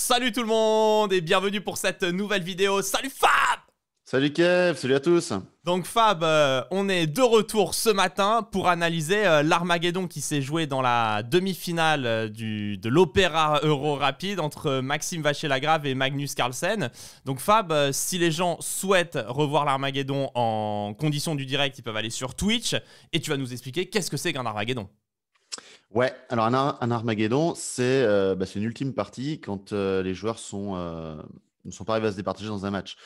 Salut tout le monde et bienvenue pour cette nouvelle vidéo. Salut Fab Salut Kev, salut à tous Donc Fab, euh, on est de retour ce matin pour analyser euh, l'Armageddon qui s'est joué dans la demi-finale euh, de l'Opéra Euro Rapide entre Maxime Vacher-Lagrave et Magnus Carlsen. Donc Fab, si les gens souhaitent revoir l'Armageddon en condition du direct, ils peuvent aller sur Twitch et tu vas nous expliquer qu'est-ce que c'est qu'un Armageddon. Ouais, alors un, Armageddon, euh, bah, c'est une ultime partie quand euh, les joueurs sont, euh, ne sont pas arrivés à se départager dans un match.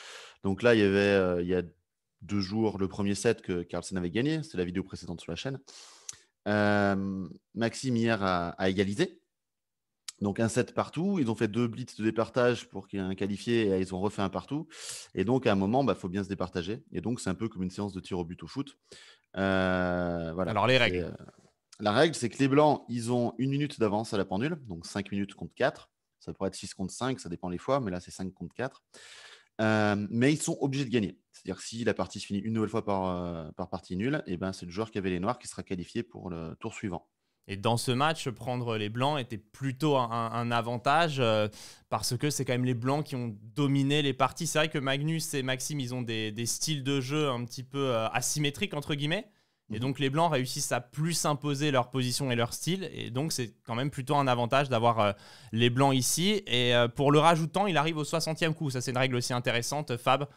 Donc là, il y avait il y a deux jours le premier set que Carlsen avait gagné, c'est la vidéo précédente sur la chaîne. Maxime hier a, égalisé. Donc un set partout, ils ont fait deux blitz de départage pour qu'il y ait un qualifié et ils ont refait un partout. Et donc à un moment, il bah, faut bien se départager. Et donc c'est un peu comme une séance de tir au but au foot. voilà. Alors les règles la règle, c'est que les blancs, ils ont une minute d'avance à la pendule, donc 5 minutes contre 4. Ça pourrait être 6 contre 5, ça dépend les fois, mais là, c'est 5 contre 4. Euh, mais ils sont obligés de gagner. C'est-à-dire que si la partie se finit une nouvelle fois par, euh, partie nulle, et eh ben, c'est le joueur qui avait les noirs qui sera qualifié pour le tour suivant. Et dans ce match, prendre les blancs était plutôt un, avantage euh, parce que c'est quand même les blancs qui ont dominé les parties. C'est vrai que Magnus et Maxime, ils ont des, des styles de jeu un petit peu asymétriques, entre guillemets. Et mhm. donc les Blancs réussissent à plus imposer leur position et leur style. Et donc c'est quand même plutôt un avantage d'avoir euh, les Blancs ici. Et euh, pour le rajoutant, il arrive au 60e coup. Ça c'est une règle aussi intéressante, Fab,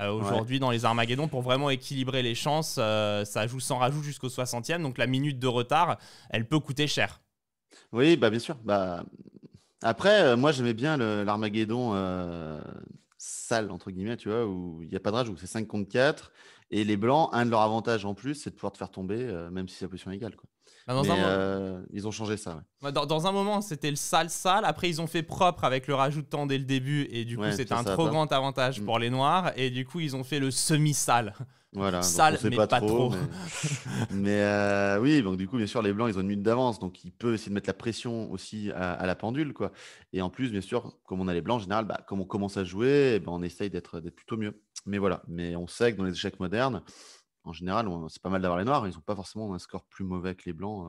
euh, aujourd'hui dans les Armageddon. Pour vraiment équilibrer les chances, ça joue sans rajout jusqu'au 60e. Donc la minute de retard, elle peut coûter cher. Oui, bah bien sûr. Bah, après, moi j'aimais bien l'Armageddon sale, entre guillemets, tu vois, où il n'y a pas de rage, où c'est 5 contre 4. Et les blancs, un de leurs avantages en plus, c'est de pouvoir te faire tomber, euh, même si c'est la position égale. Quoi. Bah, euh, ils ont changé ça. Bah, dans, un moment, c'était le sale sale. Après, ils ont fait propre avec le rajout de temps dès le début. Et du coup, c'est c'était un trop grand avantage mm. pour les Noirs. Et du coup, ils ont fait le semi-sale. Voilà, sale, mais pas, trop. Mais, euh, oui, donc du coup, bien sûr, les Blancs, ils ont une minute d'avance. Donc, ils peuvent essayer de mettre la pression aussi à, la pendule. quoi. Et en plus, bien sûr, comme on a les Blancs, en général, bah, comme on commence à jouer, eh ben, on essaye d'être plutôt mieux. Mais voilà, mais on sait que dans les échecs modernes, en général, c'est pas mal d'avoir les noirs. Ils n'ont pas forcément un score plus mauvais que les blancs.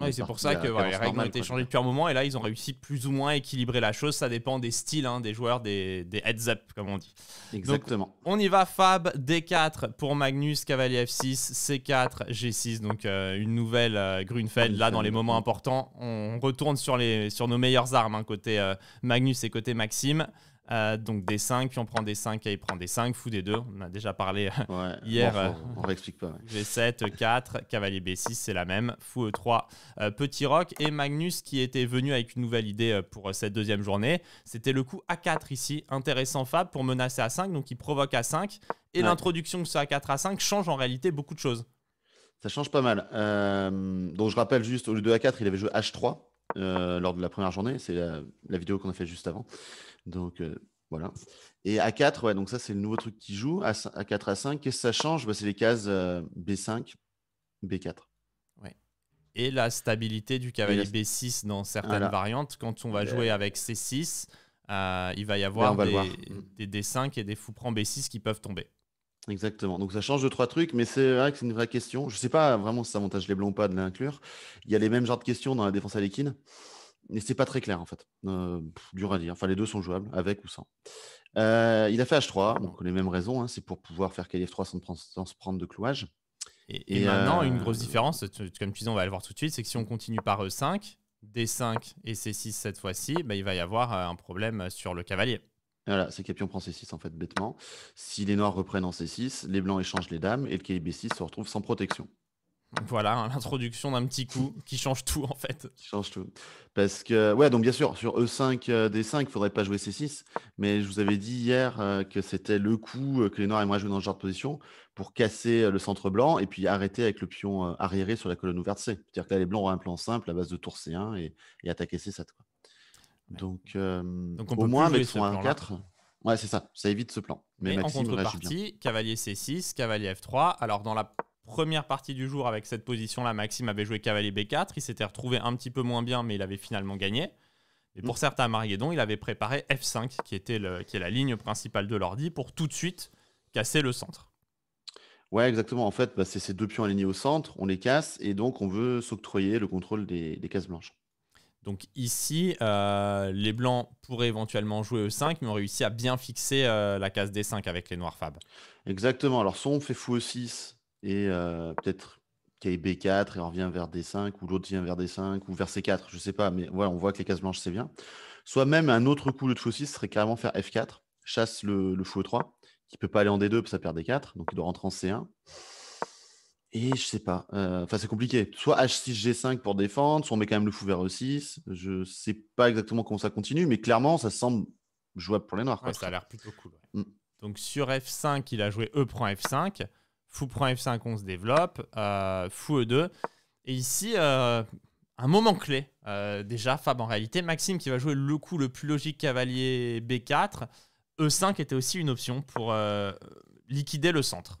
Euh, c'est pour ça que les règles ont été changées depuis un euh. moment. Et là, ils ont réussi plus ou moins à équilibrer la chose. Ça dépend des styles, hein, des joueurs, des, heads-up, comme on dit. Exactement. on y va, Fab. D4 pour Magnus, Cavalier F6, C4, G6. Donc, euh, une nouvelle Grünfeld Là, dans les moments importants, on retourne sur, nos meilleures armes, hein, côté Magnus et côté Maxime. Euh, donc des 5, puis on prend des 5 et il prend des 5, fou des 2. On a déjà parlé euh, hier. Euh, on, ne réexplique pas. G7, 4, cavalier B6, c'est la même. Fou E3, petit rock Et Magnus qui était venu avec une nouvelle idée pour cette deuxième journée. C'était le coup A4 ici. Intéressant Fab pour menacer A5, donc il provoque A5. Et l'introduction de ce A4 A5 change en réalité beaucoup de choses. Ça change pas mal. donc je rappelle juste, au lieu de A4, il avait joué H3. Euh, lors de la première journée. C'est la, vidéo qu'on a fait juste avant. Donc euh, voilà. Et a 4, ouais, donc ça c'est le nouveau truc qui joue. À, 4, à 5, qu'est-ce que ça change bah, C'est les cases B5, euh, B4. Ouais. Et la stabilité du cavalier B6 dans certaines variantes. Quand on va jouer avec C6, il va y avoir des, des, D5 et des fous B6 qui peuvent tomber. Exactement. Donc ça change de trois trucs, mais c'est vrai que c'est une vraie question. Je ne sais pas vraiment si ça avantage les blancs ou pas de l'inclure. Il y a les mêmes genres de questions dans la défense à l'équine, mais c'est pas très clair en fait. Euh, dur à dire. Enfin, les deux sont jouables, avec ou sans. Euh, il a fait H3, donc les mêmes raisons. Hein. c'est pour pouvoir faire f 3 sans, se prendre de clouage. Et, maintenant, une euh, grosse différence, comme tu dis, on va le voir tout de suite, c'est que si on continue par E5, D5 et C6 cette fois-ci, bah, il va y avoir euh, un problème sur le cavalier. Voilà, c'est Capion prend C6 en fait, bêtement. Si les noirs reprennent en C6, les blancs échangent les dames et le kb 6 se retrouve sans protection. Voilà, hein, l'introduction d'un petit coup qui change tout en fait. Qui change tout. Parce que, ouais, donc bien sûr, sur E5, euh, D5, il ne faudrait pas jouer C6, mais je vous avais dit hier euh, que c'était le coup euh, que les Noirs aimeraient jouer dans ce genre de position pour casser le centre blanc et puis arrêter avec le pion arriéré sur la colonne ouverte C. C'est-à-dire que là, les Blancs ont un plan simple à base de tour C1 et, attaquer C7. Donc, euh, au moins avec son 4 Ouais, c'est ça, ça évite ce plan. Mais, en contrepartie, cavalier C6, cavalier F3. Alors, dans la première partie du jour, avec cette position-là, Maxime avait joué cavalier B4. Il s'était retrouvé un petit peu moins bien, mais il avait finalement gagné. Et pour mm. certains à Mariedon, il avait préparé F5, qui, était le, qui est la ligne principale de l'ordi, pour tout de suite casser le centre. Ouais, exactement. En fait, bah, c'est ces deux pions alignés au centre, on les casse, et donc on veut s'octroyer le contrôle des, des cases blanches. Donc ici, euh, les blancs pourraient éventuellement jouer E5, mais ont réussi à bien fixer euh, la case D5 avec les noirs fab. Exactement. Alors soit on fait fou E6 et euh, peut-être KB4 et on revient vers D5, ou l'autre vient vers D5, ou vers C4, je ne sais pas, mais voilà, on voit que les cases blanches, c'est bien. Soit même un autre coup, de fou 6 e serait carrément faire F4, chasse le, fou e 3 qui ne peut pas aller en D2 parce que ça perd D4, donc il doit rentrer en C1. Et je sais pas. Euh, enfin, c'est compliqué. Soit H6G5 pour défendre, soit on met quand même le fou vers E6. Je sais pas exactement comment ça continue, mais clairement, ça semble jouable pour les noirs. ça a l'air plutôt cool. Mm. Donc sur F5, il a joué E prend F5. Fou prend F5, on se développe. Euh, fou E2. Et ici, euh, un moment clé. déjà, Fab, en réalité, Maxime qui va jouer le coup le plus logique cavalier B4. E5 était aussi une option pour liquider le centre.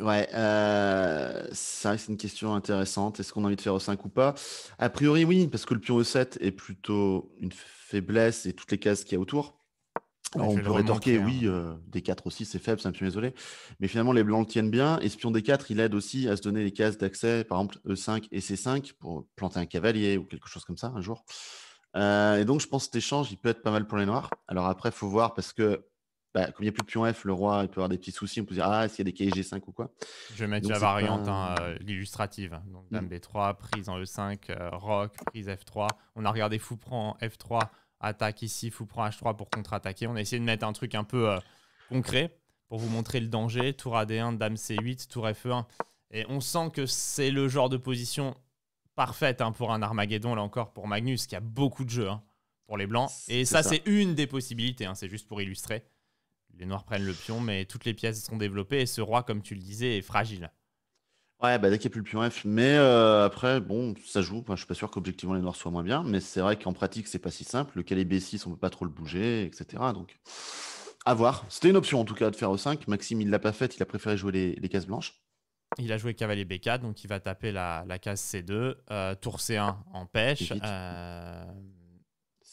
Ouais, euh, ça c'est une question intéressante. Est-ce qu'on a envie de faire E5 ou pas A priori, oui, parce que le pion E7 est plutôt une faiblesse et toutes les cases qu'il y a autour. on peut rétorquer, oui, euh, des D4 aussi, c'est faible, c'est un pion désolé. Mais finalement, les Blancs le tiennent bien. Et ce pion D4, il aide aussi à se donner les cases d'accès, par exemple E5 et C5, pour planter un cavalier ou quelque chose comme ça un jour. Euh, et donc, je pense que cet échange, il peut être pas mal pour les Noirs. Alors après, il faut voir parce que bah, comme il n'y a plus de pion F, le roi il peut avoir des petits soucis. On peut dire, ah, s'il y a des kg 5 ou quoi. Je vais mettre la variante illustrative. Hein, euh, l'illustrative. Donc, dame d B3, prise en E5, euh, roc, prise F3. On a regardé fou prend F3, attaque ici, fou prend H3 pour contre-attaquer. On a essayé de mettre un truc un peu euh, concret pour vous montrer le danger. Tour AD1, dame C8, tour F1. Et on sent que c'est le genre de position parfaite hein, pour un Armageddon, là encore, pour Magnus, qui a beaucoup de jeux hein, pour les Blancs. Et ça, c'est une des possibilités. c'est juste pour illustrer les noirs prennent le pion, mais toutes les pièces sont développées et ce roi, comme tu le disais, est fragile. Ouais, bah dès qu'il n'y a plus le pion F, mais euh, après, bon, ça joue. je je suis pas sûr qu'objectivement les noirs soient moins bien, mais c'est vrai qu'en pratique, c'est pas si simple. Le calais B6, on peut pas trop le bouger, etc. Donc, à voir. C'était une option en tout cas de faire E5. Maxime, il l'a pas faite, il a préféré jouer les, cases blanches. Il a joué cavalier B4, donc il va taper la, case C2. Euh, tour C1 empêche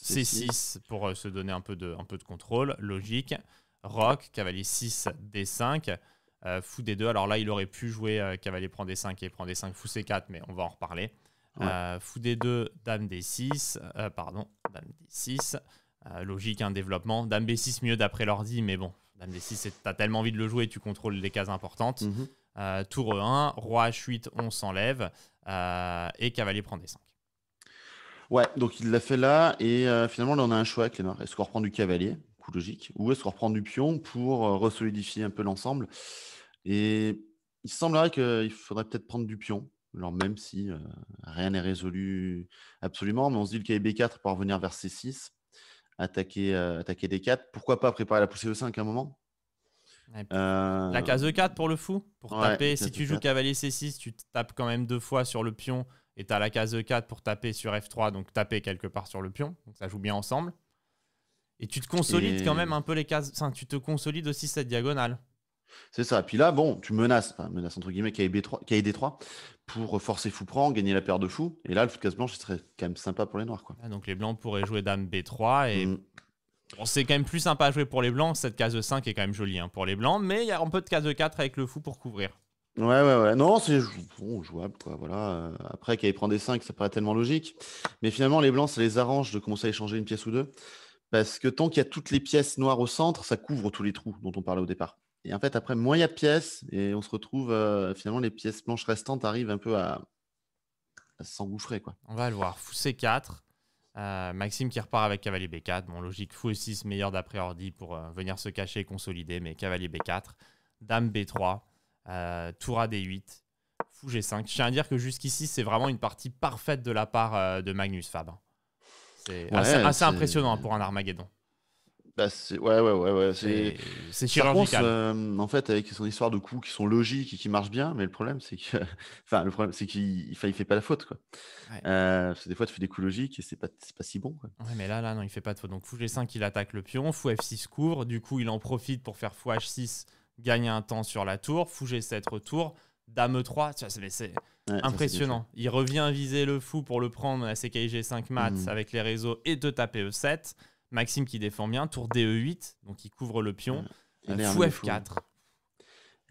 C6 pour euh, se donner un peu de, un peu de contrôle, logique. Rock, cavalier 6, D5, euh, fou D2. Alors là, il aurait pu jouer euh, cavalier prend D5 et prend D5, fou C4, mais on va en reparler. Euh, fou D2, dame D6, pardon, dame D6. logique, un développement. Dame B6, mieux d'après l'ordi, mais bon, dame D6, t'as tellement envie de le jouer, tu contrôles les cases importantes. Mhm. tour 1 roi H8, on s'enlève, et cavalier prend D5. Ouais, donc il l'a fait là, et finalement, là, on a un choix, Clément. Est-ce qu'on reprend du cavalier logique, ou est-ce qu'on reprend du pion pour euh, resolidifier un peu l'ensemble Et il semblerait qu'il faudrait peut-être prendre du pion, alors même si euh, rien n'est résolu absolument, mais on se dit le kb B4 pour revenir vers C6, attaquer, euh, attaquer D4, pourquoi pas préparer la poussée E5 à un moment La case E4 pour le fou, pour taper, si tu joues e cavalier C6, tu tapes quand même deux fois sur le pion et tu as la case E4 pour taper sur F3, donc taper quelque part sur le pion, donc ça joue bien ensemble. Et tu te consolides quand même un peu les cases. Enfin, tu te consolides aussi cette diagonale. C'est ça. Puis là, bon, tu menaces, enfin, menaces entre guillemets KD3 pour forcer fou prend, gagner la paire de fous. Et là, le foot case blanche, ce serait quand même sympa pour les noirs. Quoi. Ah, donc les blancs pourraient jouer dame B3 et. Mm. on c'est quand même plus sympa à jouer pour les blancs. Cette case de 5 est quand même jolie hein, pour les blancs, mais il y a un peu de case de 4 avec le fou pour couvrir. Ouais, ouais, ouais. Non, c'est jouable, quoi. Voilà. Euh, après, y prend des 5, ça paraît tellement logique. Mais finalement, les blancs, ça les arrange de commencer à échanger une pièce ou deux. Parce que tant qu'il y a toutes les pièces noires au centre, ça couvre tous les trous dont on parlait au départ. Et en fait, après, moins il y a de pièces, et on se retrouve, euh, finalement, les pièces blanches restantes arrivent un peu à, s'engouffrer. Quoi. On va le voir. Fou C4. Euh, Maxime qui repart avec Cavalier B4. Bon, logique, fou E6, meilleur d'après Ordi pour euh, venir se cacher et consolider, mais Cavalier B4. Dame B3. Tour A D8. Fou G5. Je tiens à dire que jusqu'ici, c'est vraiment une partie parfaite de la part de Magnus Fab. C'est assez, impressionnant pour un Armageddon. Bah ouais, ouais, ouais, ouais. C'est, c'est chirurgical. Euh, en fait, avec son histoire de coups qui sont logiques et qui marchent bien, mais le problème, c'est que, enfin, le problème, c'est qu'il ne fait pas la faute, quoi. Euh, des fois, tu fais des coups logiques et c'est pas, pas si bon. mais là, là, non, il fait pas de faute. Donc, fou G5, il attaque le pion, fou F6 couvre. Du coup, il en profite pour faire fou H6, gagner un temps sur la tour, fou G7 retour, dame E3. C'est, Impressionnant. Il revient viser le fou pour le prendre à CKG 5 mats mhm. avec les réseaux et de taper E7. Maxime qui défend bien, tour DE8, donc il couvre le pion. Euh, fou F4.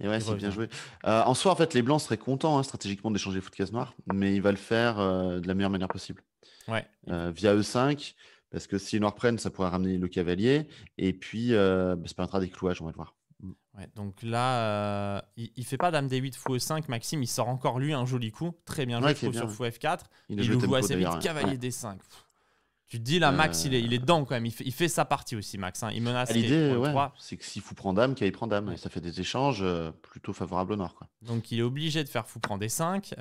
Et ouais, c'est bien joué. Euh, en soi, en fait, les blancs seraient contents hein, stratégiquement d'échanger fou de case noire mais il va le faire euh, de la meilleure manière possible. Ouais. via E5, parce que si les noirs prennent, ça pourrait ramener le cavalier, et puis ça bah, permettra des clouages, on va le voir. Mm. donc là, euh, il, fait pas dame D8 fou E5, Maxime, il sort encore lui un joli coup, très bien joué sur fou F4. Il, le joue assez vite, cavalier D5. tu dis là, Max, il, est, il est euh. dedans quand même, il fait, sa partie aussi, Max. Hein. Il menace. L'idée, c'est que s'il fou prend dame, qu'il prend dame, et ça fait des échanges euh, plutôt favorables au nord. Donc il est obligé de faire fou prend D5.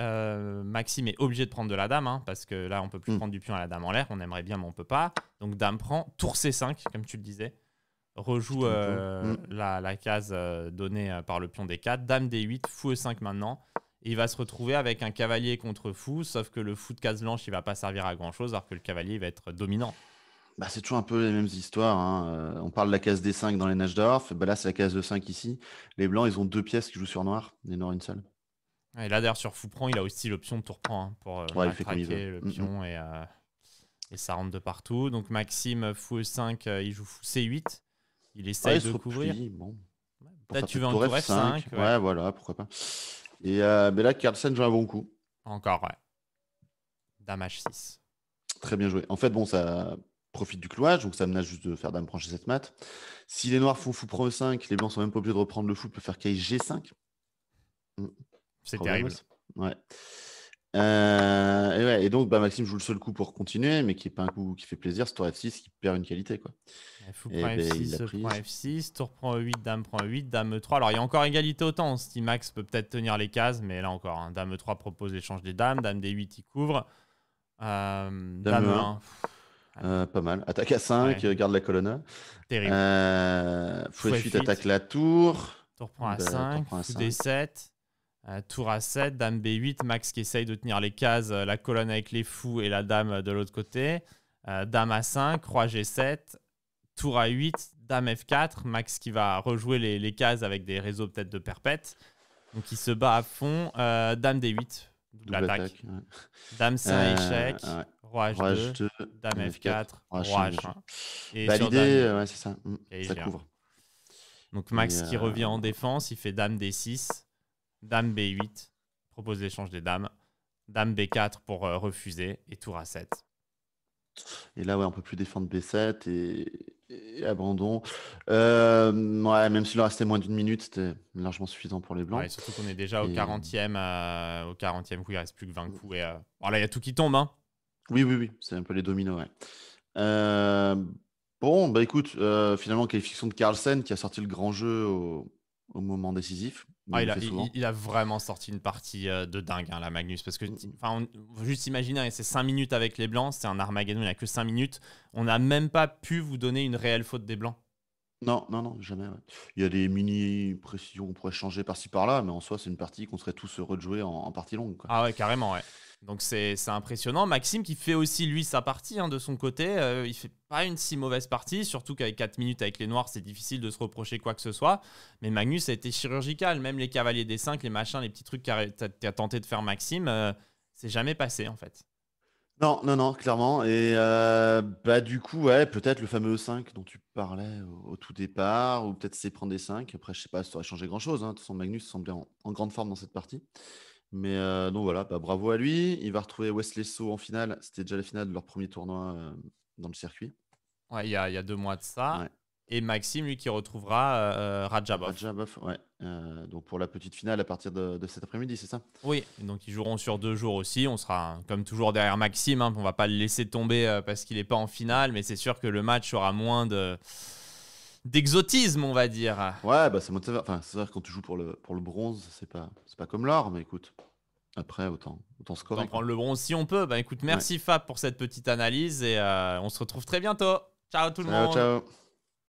Maxime est obligé de prendre de la dame, hein, parce que là, on peut plus hmm. prendre du pion à la dame en l'air, on aimerait bien, mais on peut pas. Donc dame prend, tour C5, comme tu le disais rejoue euh, mm. la, case euh, donnée euh, par le pion D4, dame D8, fou E5 maintenant. il va se retrouver avec un cavalier contre fou, sauf que le fou de case blanche, il va pas servir à grand chose, alors que le cavalier va être dominant. Bah, c'est toujours un peu les mêmes histoires. Hein. on parle de la case D5 dans les Najdorf. Bah là, c'est la case e 5 ici. Les blancs, ils ont deux pièces qui jouent sur noir, les noirs une seule. Et là, d'ailleurs, sur fou prend, il a aussi l'option de tour prend hein, pour euh, le mm, mm. pion et, et, ça rentre de partout. Donc Maxime, fou E5, il joue fou C8. Il ah essaye de couvrir. Bon. tu veux un tour 5 ouais. voilà, pourquoi pas. Et euh, mais là, Carlsen joue un bon coup. Encore, ouais. Dame H6. Très bien joué. En fait, bon, ça profite du clouage, donc ça menace juste de faire dame brancher cette mat. Si les noirs font fou prend E5, les blancs sont même pas obligés de reprendre le fou, peut faire kg G5. Mm. C'est terrible. Ouais. Euh, et, donc, bah, Maxime joue le seul coup pour continuer, mais qui n'est pas un coup qui fait plaisir. C'est tour F6 qui perd une qualité. Quoi. Fou prend F6, F6, tour prend E8, dame prend E8, dame E3. Alors, il y a encore égalité au temps. Hein, si Max peut peut-être tenir les cases, mais là encore, hein, dame E3 propose l'échange des dames, dame D8, il couvre. Euh, dame, 1 e euh, pas mal. Attaque à 5, garde la colonne. Terrible. fou f 8, attaque la tour. Tour prend eh à 5, ben, fou D7. Euh, tour à 7, dame B8, Max qui essaye de tenir les cases, euh, la colonne avec les fous et la dame euh, de l'autre côté. dame A5, roi G7, tour A8, dame F4, Max qui va rejouer les, cases avec des réseaux peut-être de perpète. Donc il se bat à fond. dame D8, double, attaque. Dame C1, échec, roi, g 2 dame F4, roi g 1 Validé, c'est ça. Mm, ça couvre. Donc Max qui revient en défense, il fait dame D6. Dame B8, propose l'échange des dames. Dame B4 pour euh, refuser et tour A7. Et là, ouais, on peut plus défendre B7 et, abandon. Euh, ouais, même s'il en restait moins d'une minute, c'était largement suffisant pour les blancs. Ouais, surtout qu'on est déjà au 40e, euh, au 40e coup, il reste plus que 20 coups. Et, oh là, il y a tout qui tombe. Hein. Oui, oui, oui, c'est un peu les dominos. bon, bah écoute, finalement, qualification de Carlsen qui a sorti le grand jeu au, au moment décisif. Ah, il, a, vraiment sorti une partie euh, de dingue, hein, la Magnus. Parce que, mm. enfin, juste imaginer, hein, c'est 5 minutes avec les Blancs, c'est un Armageddon, il n'y a que 5 minutes. On n'a même pas pu vous donner une réelle faute des Blancs. Non, non, non, jamais. Il y a des mini précisions qu'on pourrait changer par-ci par-là, mais en soi, c'est une partie qu'on serait tous heureux de jouer en, partie longue. Ah ouais, carrément, ouais. Donc c'est impressionnant. Maxime qui fait aussi lui sa partie hein, de son côté. il euh, il fait pas une si mauvaise partie, surtout qu'avec 4 minutes avec les Noirs, c'est difficile de se reprocher quoi que ce soit. Mais Magnus a été chirurgical. Même les cavaliers des 5, les machins, les petits trucs qu'il a tenté de faire Maxime, euh, c'est jamais passé en fait. Non, non, non, clairement. Et euh, bah, du coup, ouais, peut-être le fameux 5 dont tu parlais au, tout départ, ou peut-être c'est prendre des 5. Après, je sais pas ça aurait changé grand-chose. Hein. De toute façon, Magnus semblait en, grande forme dans cette partie. Mais euh, donc voilà, bah, bravo à lui. Il va retrouver Wesley So en finale. C'était déjà la finale de leur premier tournoi euh, dans le circuit. Ouais, il y, a deux mois de ça. Et Maxime, lui, qui retrouvera euh, Rajabov. Rajabov, ouais. Euh, donc pour la petite finale à partir de, cet après-midi, c'est ça Oui, donc ils joueront sur deux jours aussi. On sera hein, comme toujours derrière Maxime. Hein. On va pas le laisser tomber euh, parce qu'il n'est pas en finale, mais c'est sûr que le match aura moins de d'exotisme, on va dire. Ouais, bah c'est Enfin, vrai que quand tu joues pour le, pour le bronze, c'est pas, pas comme l'or, mais écoute, après, autant, autant scorer. va prendre le bronze si on peut. Bah écoute, merci Fab pour cette petite analyse et on se retrouve très bientôt. Ciao tout le ciao, monde. Ciao.